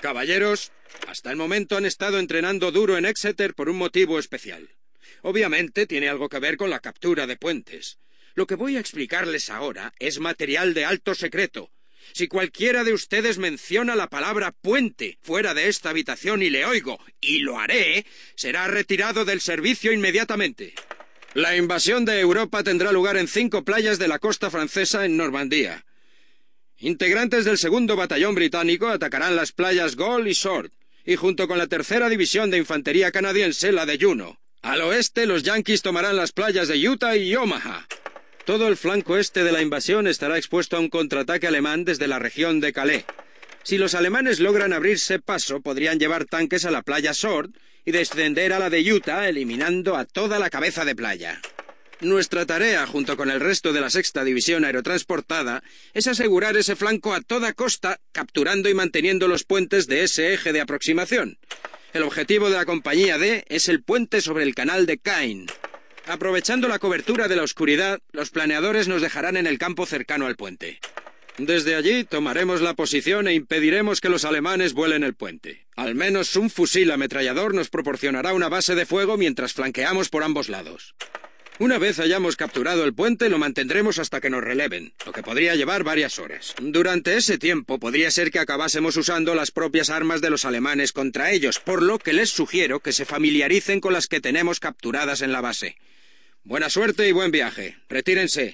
Caballeros, hasta el momento han estado entrenando duro en Exeter por un motivo especial. Obviamente tiene algo que ver con la captura de puentes. Lo que voy a explicarles ahora es material de alto secreto. Si cualquiera de ustedes menciona la palabra puente fuera de esta habitación y le oigo, y lo haré, será retirado del servicio inmediatamente. La invasión de Europa tendrá lugar en cinco playas de la costa francesa en Normandía. Integrantes del segundo batallón británico atacarán las playas Gold y Sword, y junto con la tercera división de infantería canadiense, la de Juno. Al oeste, los Yankees tomarán las playas de Utah y Omaha. Todo el flanco este de la invasión estará expuesto a un contraataque alemán desde la región de Calais. Si los alemanes logran abrirse paso, podrían llevar tanques a la playa Sword y descender a la de Utah, eliminando a toda la cabeza de playa. Nuestra tarea, junto con el resto de la sexta división aerotransportada, es asegurar ese flanco a toda costa, capturando y manteniendo los puentes de ese eje de aproximación. El objetivo de la compañía D es el puente sobre el canal de Kain. Aprovechando la cobertura de la oscuridad, los planeadores nos dejarán en el campo cercano al puente. Desde allí tomaremos la posición e impediremos que los alemanes vuelen el puente. Al menos un fusil ametrallador nos proporcionará una base de fuego mientras flanqueamos por ambos lados. Una vez hayamos capturado el puente, lo mantendremos hasta que nos releven, lo que podría llevar varias horas. Durante ese tiempo podría ser que acabásemos usando las propias armas de los alemanes contra ellos, por lo que les sugiero que se familiaricen con las que tenemos capturadas en la base. Buena suerte y buen viaje. Retírense.